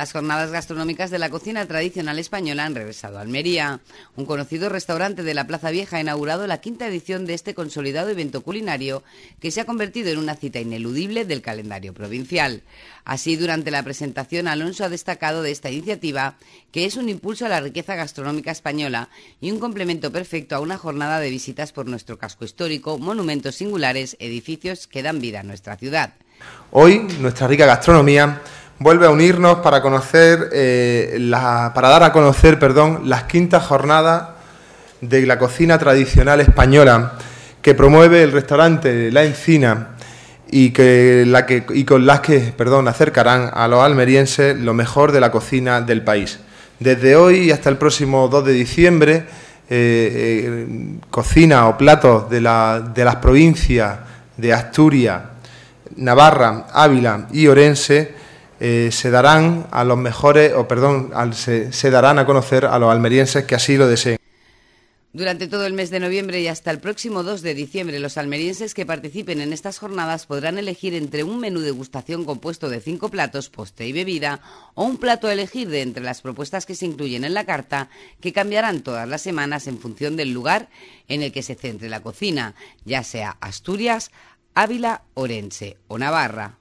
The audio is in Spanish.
Las jornadas gastronómicas de la cocina tradicional española han regresado a Almería. Un conocido restaurante de la Plaza Vieja ha inaugurado la quinta edición de este consolidado evento culinario que se ha convertido en una cita ineludible del calendario provincial. Así, durante la presentación, Alonso ha destacado de esta iniciativa que es un impulso a la riqueza gastronómica española y un complemento perfecto a una jornada de visitas por nuestro casco histórico, monumentos singulares, edificios que dan vida a nuestra ciudad. Hoy, nuestra rica gastronomía vuelve a unirnos para conocer, eh, para dar a conocer, perdón, las quintas jornadas de la cocina tradicional española que promueve el restaurante La Encina y, que, la que, y con las que perdón, acercarán a los almerienses lo mejor de la cocina del país. Desde hoy hasta el próximo 2 de diciembre, eh, eh, cocina o platos de, de las provincias de Asturias, Navarra, Ávila y Orense eh, se darán a los mejores, o perdón, se, se darán a conocer a los almerienses que así lo deseen. Durante todo el mes de noviembre y hasta el próximo 2 de diciembre, los almerienses que participen en estas jornadas podrán elegir entre un menú degustación compuesto de cinco platos, postre y bebida, o un plato a elegir de entre las propuestas que se incluyen en la carta, que cambiarán todas las semanas en función del lugar en el que se centre la cocina, ya sea Asturias, Ávila, Orense o Navarra.